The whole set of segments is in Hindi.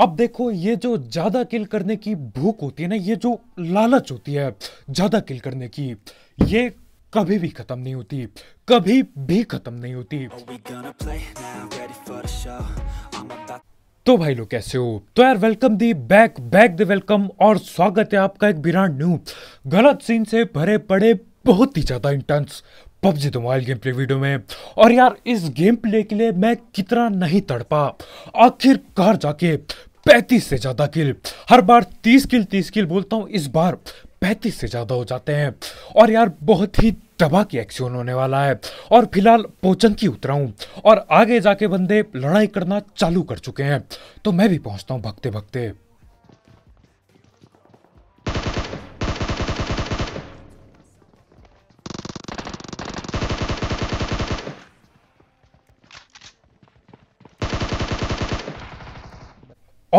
अब देखो ये जो ज़्यादा किल करने की भूख होती है ना ये जो लालच होती है ज़्यादा किल करने की ये कभी भी खत्म नहीं होती कभी भी खत्म नहीं होती तो भाई लोग कैसे हो तो यार welcome the back back the welcome और स्वागत है आपका एक बिराट न्यू गलत सीन से भरे पड़े बहुत ही ज़्यादा इंटेंस पबजी तो मोबाइल गेम प्ले वीडियो में और यार इस गेम प्ले के लिए मैं कितना नहीं तड़पा आखिरकार जाके पैंतीस से ज़्यादा किल हर बार तीस किल तीस किल बोलता हूँ इस बार पैंतीस से ज़्यादा हो जाते हैं और यार बहुत ही दबा के एक्शन होने वाला है और फिलहाल पोचंकी उतरा हूँ और आगे जाके बंदे लड़ाई करना चालू कर चुके हैं तो मैं भी पहुँचता हूँ भगते भगते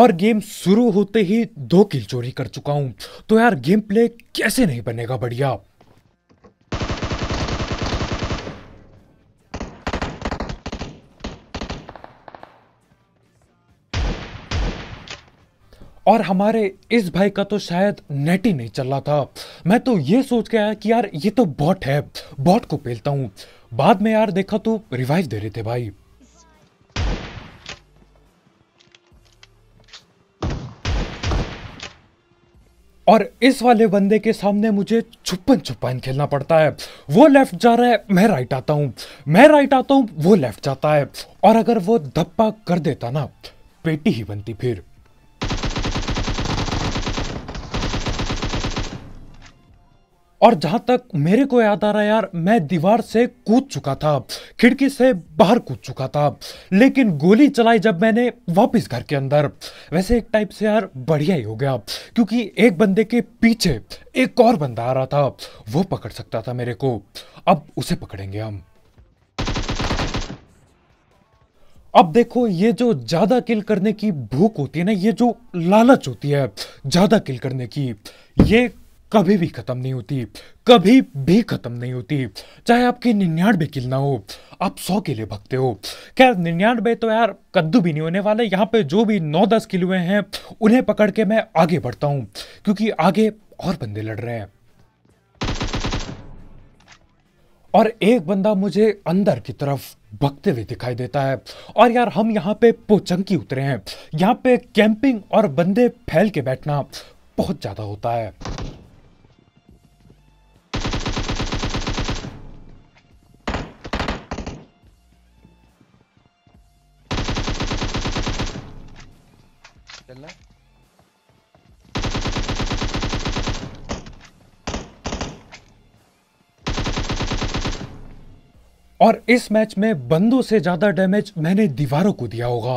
और गेम शुरू होते ही दो किल चोरी कर चुका हूं तो यार गेम प्ले कैसे नहीं बनेगा बढ़िया और हमारे इस भाई का तो शायद नेट ही नहीं चल रहा था मैं तो ये सोच के आया कि यार ये तो बॉट है बॉट को पेलता हूं बाद में यार देखा तो रिवाइव दे रहे थे भाई और इस वाले बंदे के सामने मुझे छुपन छुपन खेलना पड़ता है वो लेफ्ट जा रहा है मैं राइट आता हूँ मैं राइट आता हूँ वो लेफ्ट जाता है और अगर वो धप्पा कर देता ना पेटी ही बनती फिर और जहां तक मेरे को याद आ रहा यार मैं दीवार से कूद चुका था खिड़की से बाहर कूद चुका था लेकिन गोली चलाई जब मैंने वापस घर के अंदर वैसे एक टाइप से यार बढ़िया ही हो गया क्योंकि एक बंदे के पीछे एक और बंदा आ रहा था वो पकड़ सकता था मेरे को अब उसे पकड़ेंगे हम अब देखो ये जो ज्यादा किल करने की भूख होती है ना ये जो लालच होती है ज्यादा किल करने की ये कभी भी ख़त्म नहीं होती कभी भी ख़त्म नहीं होती चाहे आपकी किल ना हो आप सौ किले भगते हो खैर निन्यानबे तो यार कद्दू भी नहीं होने वाले यहाँ पे जो भी नौ दस किलुए हैं उन्हें पकड़ के मैं आगे बढ़ता हूँ क्योंकि आगे और बंदे लड़ रहे हैं और एक बंदा मुझे अंदर की तरफ भगते हुए दिखाई देता है और यार हम यहाँ पे पोचंकी उतरे हैं यहाँ पे कैंपिंग और बंदे फैल के बैठना बहुत ज़्यादा होता है और इस मैच में बंदों से ज्यादा डैमेज मैंने दीवारों को दिया होगा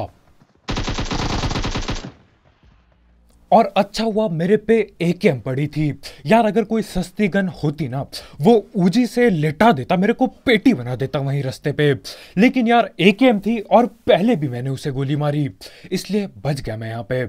और अच्छा हुआ मेरे पे एक एम पड़ी थी यार अगर कोई सस्ती गन होती ना वो उजी से लेटा देता मेरे को पेटी बना देता वहीं रस्ते पे लेकिन यार एक एम थी और पहले भी मैंने उसे गोली मारी इसलिए बच गया मैं यहाँ पे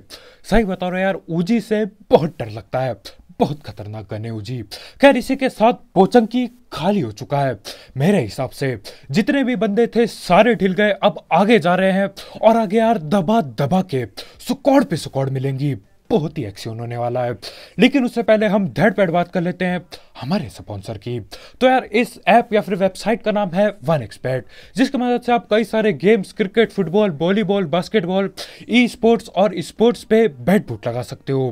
सही बता रहा यार उजी से बहुत डर लगता है बहुत खतरनाक गन है जी खैर इसी के साथ पोचंकी खाली हो चुका है मेरे हिसाब से जितने भी बंदे थे सारे ढिल गए अब आगे जा रहे हैं और आगे यार दबा दबा के सुकौड़ पे सुकौड़ मिलेंगी बहुत ही एक्शन होने वाला है लेकिन उससे पहले हम धड़ पैड बात कर लेते हैं हमारे स्पॉन्सर की तो यार इस ऐप या फिर वेबसाइट का नाम है वन एक्सपर्ट जिसकी मदद से आप कई सारे गेम्स क्रिकेट फुटबॉल वॉलीबॉल बास्केटबॉल ई स्पोर्ट्स और स्पोर्ट्स पे बैट बूट लगा सकते हो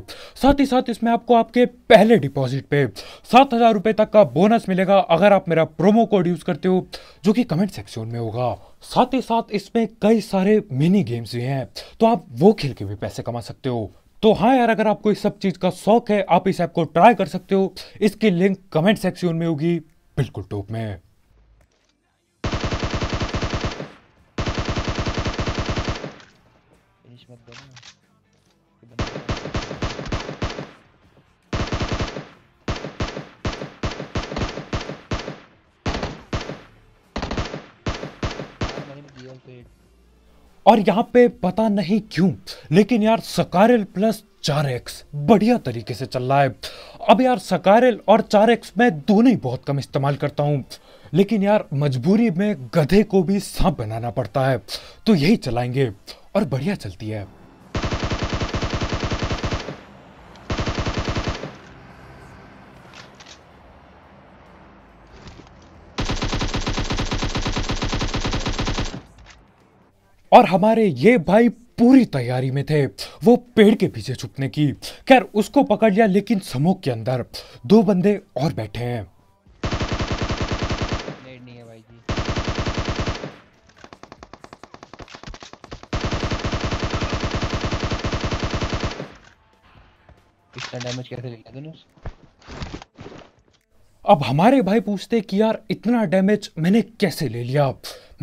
साथ ही साथ इसमें आपको आपके पहले डिपॉजिट पे सात हज़ार रुपए तक का बोनस मिलेगा अगर आप मेरा प्रोमो कोड यूज़ करते हो जो कि कमेंट सेक्शन में होगा साथ ही साथ इसमें कई सारे मिनी गेम्स भी हैं तो आप वो खेल के भी पैसे कमा सकते हो तो हाँ यार अगर आपको इस सब चीज़ का शौक है आप इस ऐप को ट्राई कर सकते हो इसकी लिंक कमेंट सेक्शन में होगी बिल्कुल टॉप में मत और यहाँ पे पता नहीं क्यों लेकिन यार सकारल प्लस चार एक्स बढ़िया तरीके से चल रहा है अब यार सकारल और चार एक्स मैं दोनों ही बहुत कम इस्तेमाल करता हूँ लेकिन यार मजबूरी में गधे को भी सांप बनाना पड़ता है तो यही चलाएंगे और बढ़िया चलती है और हमारे ये भाई पूरी तैयारी में थे वो पेड़ के पीछे छुपने की खैर उसको पकड़ लिया लेकिन समूह के अंदर दो बंदे और बैठे हैं डैमेज कैसे ले लिया तूने अब हमारे भाई पूछते कि यार इतना डैमेज मैंने कैसे ले लिया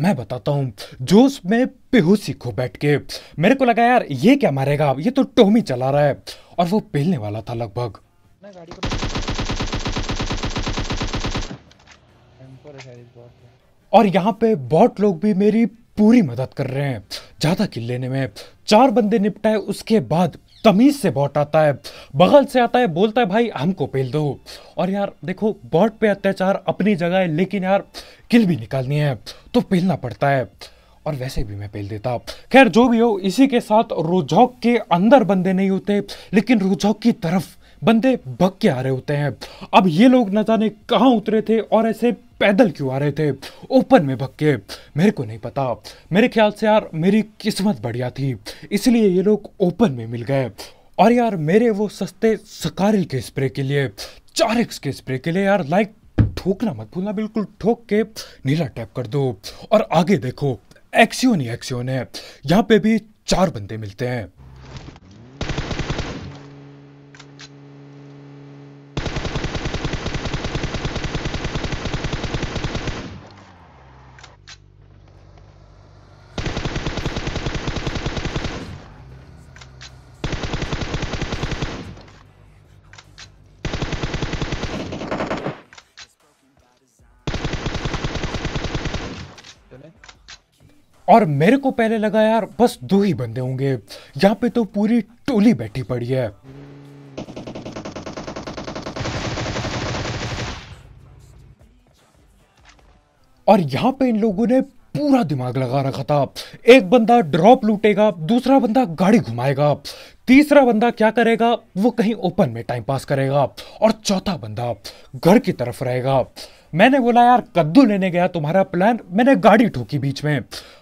मैं बताता हूँ जोश में बेहोशी सीखो बैठ के मेरे को लगा यार ये क्या मारेगा ये तो टोमी चला रहा है और वो पेलने वाला था लगभग और यहाँ पे बॉट लोग भी मेरी पूरी मदद कर रहे हैं ज़्यादा किल लेने में चार बंदे निपटाए उसके बाद तमीज से बॉट आता है बगल से आता है बोलता है भाई हमको पेल दो और यार देखो बॉट पे अत्याचार अपनी जगह है लेकिन यार किल भी निकालनी है तो पेलना पड़ता है और वैसे भी मैं पेल देता खैर जो भी हो इसी के साथ रोजौक के अंदर बंदे नहीं होते लेकिन रोजौक की तरफ बंदे भग के आ रहे होते हैं अब ये लोग न जाने कहाँ उतरे थे और ऐसे पैदल क्यों आ रहे थे ओपन में भग के मेरे को नहीं पता मेरे ख्याल से यार मेरी किस्मत बढ़िया थी इसलिए ये लोग ओपन में मिल गए और यार मेरे वो सस्ते सकारिल के स्प्रे के लिए चारिक्स के स्प्रे के लिए यार लाइक ठोकना मत भूलना बिल्कुल ठोक के नीला टैप कर दो और आगे देखो एक्सियोन ही एक्सियोन है यहाँ पे भी चार बंदे मिलते हैं और मेरे को पहले लगा यार बस दो ही बंदे होंगे यहाँ पे तो पूरी टोली बैठी पड़ी है और यहाँ पे इन लोगों ने पूरा दिमाग लगा रखा था एक बंदा ड्रॉप लूटेगा दूसरा बंदा गाड़ी घुमाएगा तीसरा बंदा क्या करेगा वो कहीं ओपन में टाइम पास करेगा और चौथा बंदा घर की तरफ रहेगा मैंने बोला यार कद्दू लेने गया तुम्हारा प्लान मैंने गाड़ी ठोकी बीच में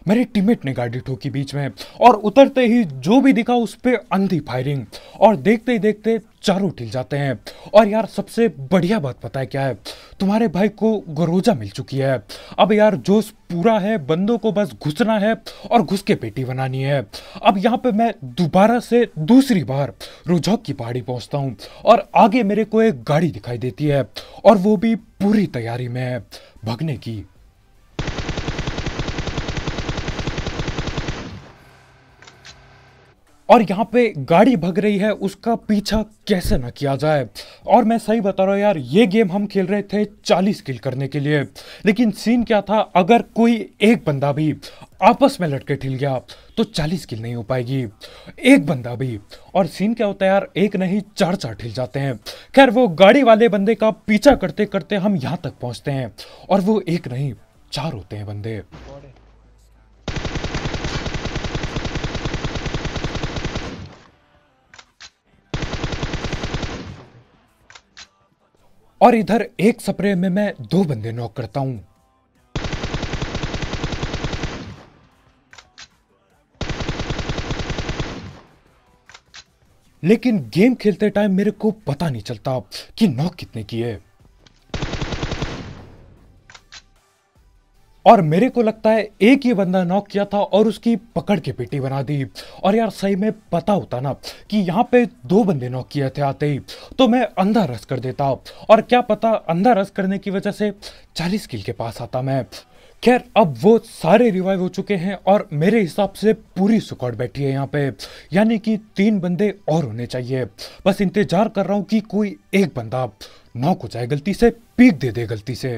मेरे टीमेट ने गाड़ी ठोकी बीच में और उतरते ही जो भी दिखा उस पर अंधी फायरिंग और देखते ही देखते चारों टिल जाते हैं और यार सबसे बढ़िया बात पता है क्या है तुम्हारे भाई को गरोजा मिल चुकी है अब यार जोश पूरा है बंदों को बस घुसना है और घुस के पेटी बनानी है अब यहाँ पे मैं दोबारा से दूसरी बार रोजौक की पहाड़ी पहुँचता हूँ और आगे मेरे को एक गाड़ी दिखाई देती है और वो भी पूरी तैयारी में भगने की और यहाँ पे गाड़ी भग रही है उसका पीछा कैसे ना किया जाए और मैं सही बता रहा हूँ यार ये गेम हम खेल रहे थे 40 किल करने के लिए लेकिन सीन क्या था अगर कोई एक बंदा भी आपस में लटके ठिल गया तो चालीस किल नहीं हो पाएगी एक बंदा भी और सीन क्या होता है यार एक नहीं चार चार ठिल जाते हैं खैर वो गाड़ी वाले बंदे का पीछा करते करते हम यहाँ तक पहुँचते हैं और वो एक नहीं चार होते हैं बंदे और इधर एक सप्रे में मैं दो बंदे नॉक करता हूं लेकिन गेम खेलते टाइम मेरे को पता नहीं चलता कि नॉक कितने की है और मेरे को लगता है एक ही बंदा नॉक किया था और उसकी पकड़ के पेटी बना दी और यार सही में पता होता ना कि यहाँ पे दो बंदे नॉक किए थे आते ही तो मैं अंधा रस कर देता और क्या पता अंधा रस करने की वजह से चालीस किल के पास आता मैं खैर अब वो सारे रिवाइव हो चुके हैं और मेरे हिसाब से पूरी सुकॉट बैठी है यहाँ पे यानी कि तीन बंदे और होने चाहिए बस इंतजार कर रहा हूँ कि कोई एक बंदा नॉक हो जाए गलती से पीक दे दे गलती से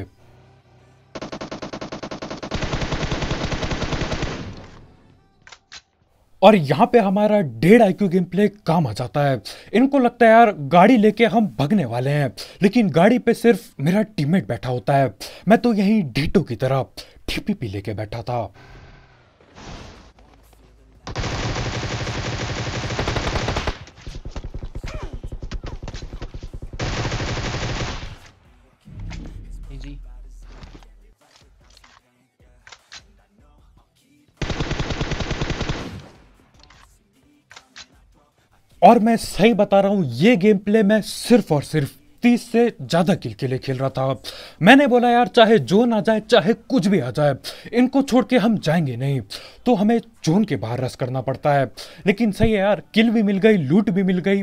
और यहाँ पे हमारा डेढ़ आई गेम प्ले काम आ जाता है इनको लगता है यार गाड़ी लेके हम भगने वाले हैं लेकिन गाड़ी पे सिर्फ मेरा टीममेट बैठा होता है मैं तो यहीं डीटो की तरह पी लेके बैठा था और मैं सही बता रहा हूँ ये गेम प्ले मैं सिर्फ और सिर्फ तीस से ज़्यादा किल के लिए खेल रहा था मैंने बोला यार चाहे जोन आ जाए चाहे कुछ भी आ जाए इनको छोड़ के हम जाएंगे नहीं तो हमें जोन के बाहर रस करना पड़ता है लेकिन सही है यार किल भी मिल गई लूट भी मिल गई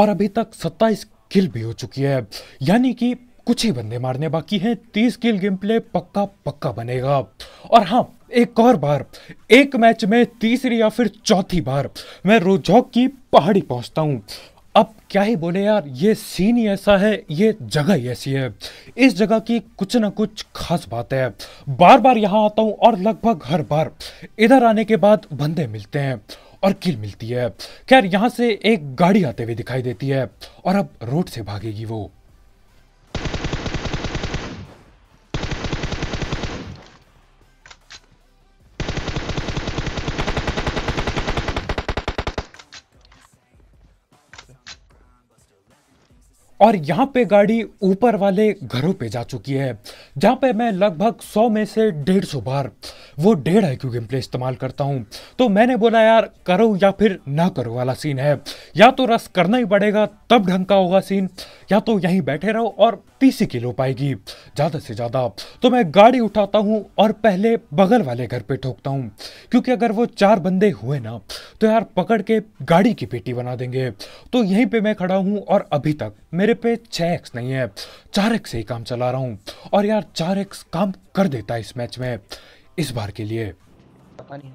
और अभी तक सत्ताईस किल भी हो चुकी है यानी कि कुछ ही बंदे मारने बाकी हैं तीस किल गेम प्ले पक्का पक्का बनेगा और हाँ एक और बार एक मैच में तीसरी या फिर चौथी बार मैं रोजौक की पहाड़ी पहुंचता हूं अब क्या ही बोले यार ये सीन ही ऐसा है ये जगह ही ऐसी है इस जगह की कुछ ना कुछ खास बात है बार बार यहाँ आता हूँ और लगभग हर बार इधर आने के बाद बंदे मिलते हैं और किल मिलती है खैर यहाँ से एक गाड़ी आते हुए दिखाई देती है और अब रोड से भागेगी वो और यहाँ पे गाड़ी ऊपर वाले घरों पे जा चुकी है जहाँ पे मैं लगभग सौ में से डेढ़ सौ बार वो डेढ़ आई क्यू गेम प्ले इस्तेमाल करता हूँ तो मैंने बोला यार करो या फिर ना करो वाला सीन है या तो रस करना ही पड़ेगा तब ढंग का होगा सीन या तो यहीं बैठे रहो और तीसी किलो पाएगी ज़्यादा से ज़्यादा तो मैं गाड़ी उठाता हूँ और पहले बगल वाले घर पर ठोकता हूँ क्योंकि अगर वो चार बंदे हुए ना तो यार पकड़ के गाड़ी की पेटी बना देंगे तो यहीं पर मैं खड़ा हूँ और अभी तक मैं मेरे पे छः एक्स नहीं है चार एक्स से ही काम चला रहा हूँ और यार चार एक्स काम कर देता है इस मैच में इस बार के लिए पता नहीं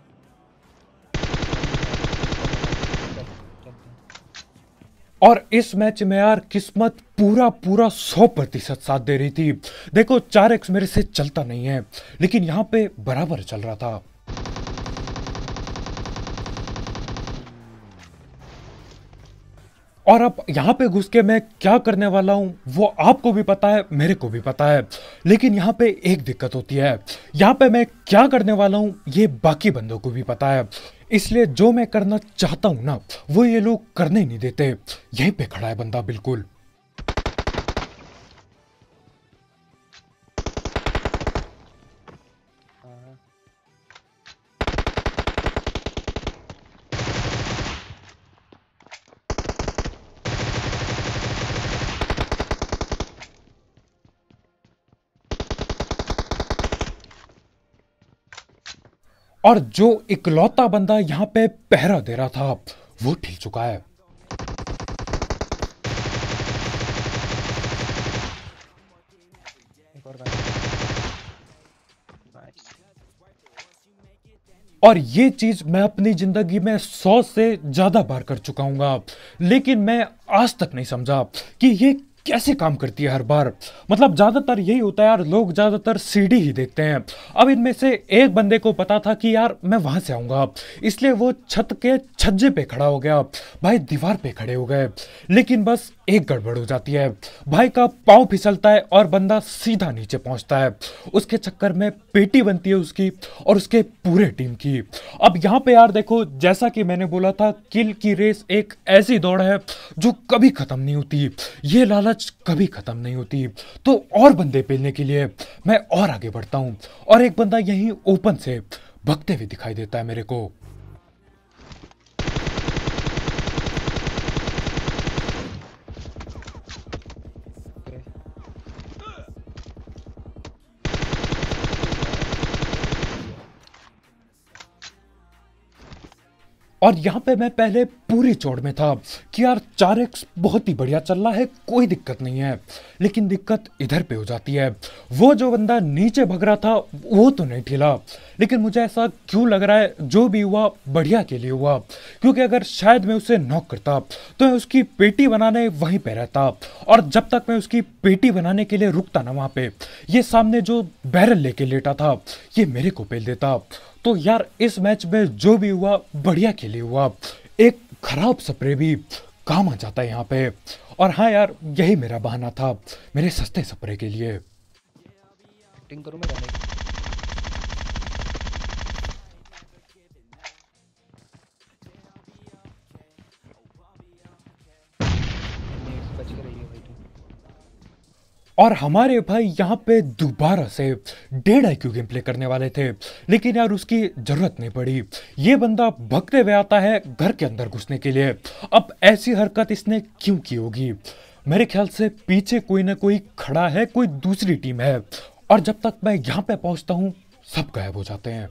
और इस मैच में यार किस्मत पूरा पूरा सौ प्रतिशत साथ दे रही थी देखो चार एक्स मेरे से चलता नहीं है लेकिन यहाँ पे बराबर चल रहा था और अब यहाँ पे घुस के मैं क्या करने वाला हूँ वो आपको भी पता है मेरे को भी पता है लेकिन यहाँ पे एक दिक्कत होती है यहाँ पे मैं क्या करने वाला हूँ ये बाकी बंदों को भी पता है इसलिए जो मैं करना चाहता हूँ ना वो ये लोग करने नहीं देते यहीं पे खड़ा है बंदा बिल्कुल और जो इकलौता बंदा यहां पे पहरा दे रहा था वो ठिल चुका है और ये चीज मैं अपनी जिंदगी में सौ से ज्यादा बार कर चुका हूंगा लेकिन मैं आज तक नहीं समझा कि ये कैसे काम करती है हर बार मतलब ज़्यादातर यही होता है यार लोग ज़्यादातर सीढ़ी ही देखते हैं अब इनमें से एक बंदे को पता था कि यार मैं वहां से आऊंगा इसलिए वो छत के छज्जे पे खड़ा हो गया भाई दीवार पे खड़े हो गए लेकिन बस एक गड़बड़ हो जाती है भाई का पाँव फिसलता है और बंदा सीधा नीचे पहुंचता है उसके चक्कर में पेटी बनती है उसकी और उसके पूरे टीम की अब यहाँ पे यार देखो जैसा कि मैंने बोला था किल की रेस एक ऐसी दौड़ है जो कभी ख़त्म नहीं होती ये लालच सोच कभी ख़त्म नहीं होती तो और बंदे पेलने के लिए मैं और आगे बढ़ता हूँ और एक बंदा यहीं ओपन से भगते हुए दिखाई देता है मेरे को और यहाँ पे मैं पहले पूरी चौड़ में था कि यार चार एक्स बहुत ही बढ़िया चल रहा है कोई दिक्कत नहीं है लेकिन दिक्कत इधर पे हो जाती है वो जो बंदा नीचे भग रहा था वो तो नहीं ठेला लेकिन मुझे ऐसा क्यों लग रहा है जो भी हुआ बढ़िया के लिए हुआ क्योंकि अगर शायद मैं उसे नॉक करता तो मैं उसकी पेटी बनाने वहीं पर रहता और जब तक मैं उसकी पेटी बनाने के लिए रुकता ना वहाँ पे ये सामने जो बैरल लेके लेटा था ये मेरे को पेल देता तो यार इस मैच में जो भी हुआ बढ़िया के लिए हुआ एक खराब सप्रे भी काम आ जाता है यहाँ पे और हाँ यार यही मेरा बहाना था मेरे सस्ते सपरे के लिए एक्टिंग करूँ मैं और हमारे भाई यहाँ पे दोबारा से डेढ़ आई क्यू गेम प्ले करने वाले थे लेकिन यार उसकी ज़रूरत नहीं पड़ी ये बंदा भगते हुए आता है घर के अंदर घुसने के लिए अब ऐसी हरकत इसने क्यों की होगी मेरे ख्याल से पीछे कोई ना कोई खड़ा है कोई दूसरी टीम है और जब तक मैं यहाँ पे पहुँचता हूँ सब गायब हो जाते हैं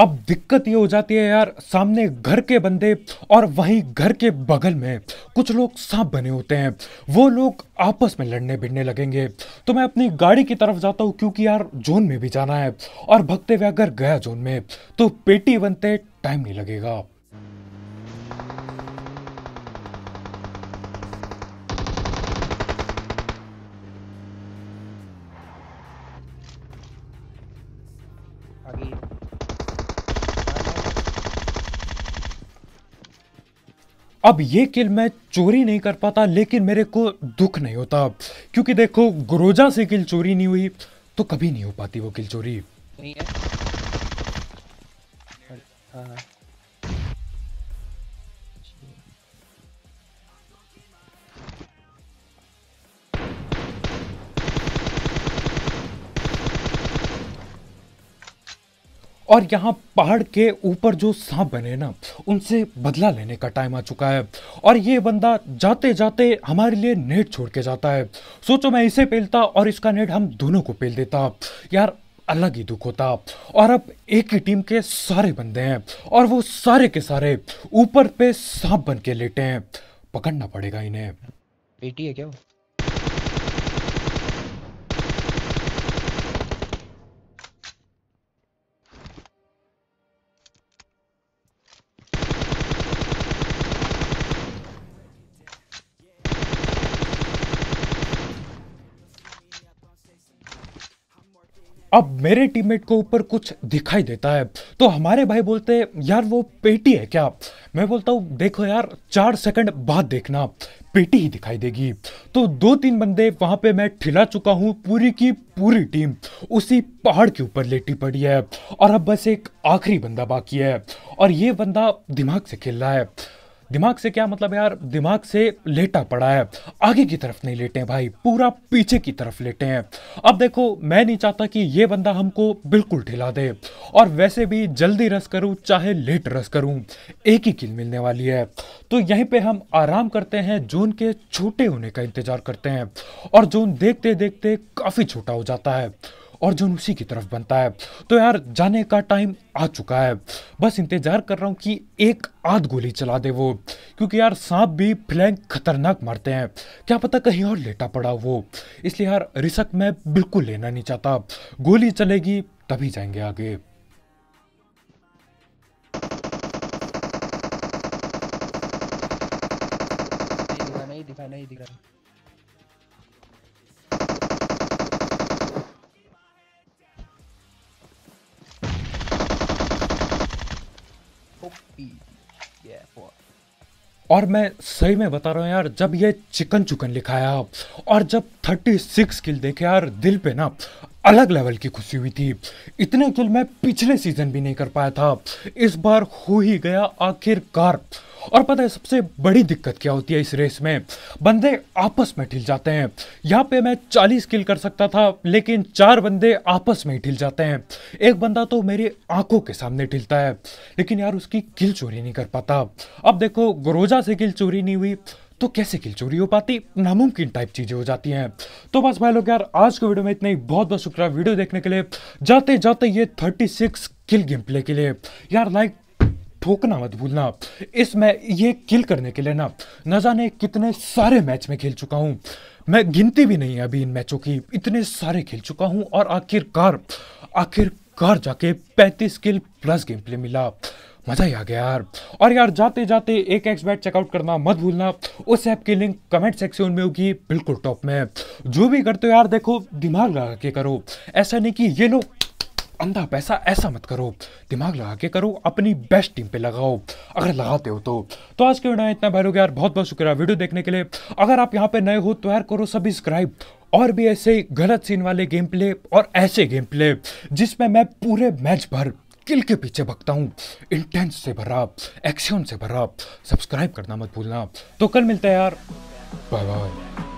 अब दिक्कत ये हो जाती है यार सामने घर के बंदे और वहीं घर के बगल में कुछ लोग सांप बने होते हैं वो लोग आपस में लड़ने भिड़ने लगेंगे तो मैं अपनी गाड़ी की तरफ जाता हूँ क्योंकि यार जोन में भी जाना है और भगते हुए अगर गया जोन में तो पेटी बनते टाइम नहीं लगेगा अब ये किल मैं चोरी नहीं कर पाता लेकिन मेरे को दुख नहीं होता क्योंकि देखो गुरोजा से किल चोरी नहीं हुई तो कभी नहीं हो पाती वो किल चोरी नहीं है। हाँ। और यहाँ पहाड़ के ऊपर जो सांप बने ना उनसे बदला लेने का टाइम आ चुका है और ये बंदा जाते जाते हमारे लिए नेट छोड़ के जाता है सोचो मैं इसे पेलता और इसका नेट हम दोनों को पेल देता यार अलग ही दुख होता और अब एक ही टीम के सारे बंदे हैं और वो सारे के सारे ऊपर पे सांप बन के लेटे हैं पकड़ना पड़ेगा इन्हें बेटी है क्या अब मेरे टीममेट को ऊपर कुछ दिखाई देता है तो हमारे भाई बोलते हैं यार वो पेटी है क्या मैं बोलता हूँ देखो यार चार सेकंड बाद देखना पेटी ही दिखाई देगी तो दो तीन बंदे वहाँ पे मैं ठिला चुका हूँ पूरी की पूरी टीम उसी पहाड़ के ऊपर लेटी पड़ी है और अब बस एक आखिरी बंदा बाकी है और ये बंदा दिमाग से खेल रहा है दिमाग से क्या मतलब यार दिमाग से लेटा पड़ा है आगे की तरफ नहीं लेटे भाई पूरा पीछे की तरफ लेटे हैं अब देखो मैं नहीं चाहता कि ये बंदा हमको बिल्कुल ढिला दे और वैसे भी जल्दी रस करूं चाहे लेट रस करूं एक ही किल मिलने वाली है तो यहीं पे हम आराम करते हैं जोन के छोटे होने का इंतजार करते हैं और जोन देखते देखते काफ़ी छोटा हो जाता है और उसी की तरफ बनता है तो यार जाने का टाइम आ चुका है बस इंतज़ार कर रहा हूँ कि एक आध गोली चला दे वो क्योंकि यार सांप भी फ्लैंग खतरनाक मारते हैं क्या पता कहीं और लेटा पड़ा वो इसलिए यार रिसक मैं बिल्कुल लेना नहीं चाहता गोली चलेगी तभी जाएंगे आगे और मैं सही में बता रहा हूँ यार जब ये चिकन चुकन लिखाया और जब थर्टी सिक्स किल देखे यार दिल पे ना अलग लेवल की खुशी हुई थी इतने किल मैं पिछले सीजन भी नहीं कर पाया था इस बार हो ही गया आखिरकार और पता है सबसे बड़ी दिक्कत क्या होती है इस रेस में बंदे आपस में ठिल जाते हैं यहाँ पे मैं 40 किल कर सकता था लेकिन चार बंदे आपस में ही ठिल जाते हैं एक बंदा तो मेरी आंखों के सामने ठिलता है लेकिन यार उसकी किल चोरी नहीं कर पाता अब देखो गरोजा से किल चोरी नहीं हुई तो कैसे किल चोरी हो पाती नामुमकिन टाइप चीज़ें हो जाती हैं तो बस भाई लोग यार आज के वीडियो में इतना ही बहुत बहुत शुक्रिया वीडियो देखने के लिए जाते जाते ये 36 किल गेम प्ले के लिए यार लाइक ठोकना मत भूलना इसमें ये किल करने के लिए ना न जाने कितने सारे मैच में खेल चुका हूँ मैं गिनती भी नहीं अभी इन मैचों की इतने सारे खेल चुका हूँ और आखिरकार आखिरकार जाके 35 किल प्लस गेम प्ले मिला मज़ा ही आ गया यार और यार जाते जाते एक एक्स बैट चेकआउट करना मत भूलना उस ऐप की लिंक कमेंट सेक्शन में होगी बिल्कुल टॉप में जो भी करते हो यार देखो दिमाग लगा के करो ऐसा नहीं कि ये लो अंधा पैसा ऐसा मत करो दिमाग लगा के करो अपनी बेस्ट टीम पे लगाओ अगर लगाते हो तो तो आज के वीडियो में इतना भाई यार बहुत बहुत शुक्रिया वीडियो देखने के लिए अगर आप यहाँ पे नए हो तो यार करो सब्सक्राइब और भी ऐसे गलत सीन वाले गेम प्ले और ऐसे गेम प्ले जिसमें मैं पूरे मैच भर स्किल के पीछे भगता हूँ इंटेंस से भरा एक्शन से भरा सब्सक्राइब करना मत भूलना तो कल मिलते हैं यार बाय बाय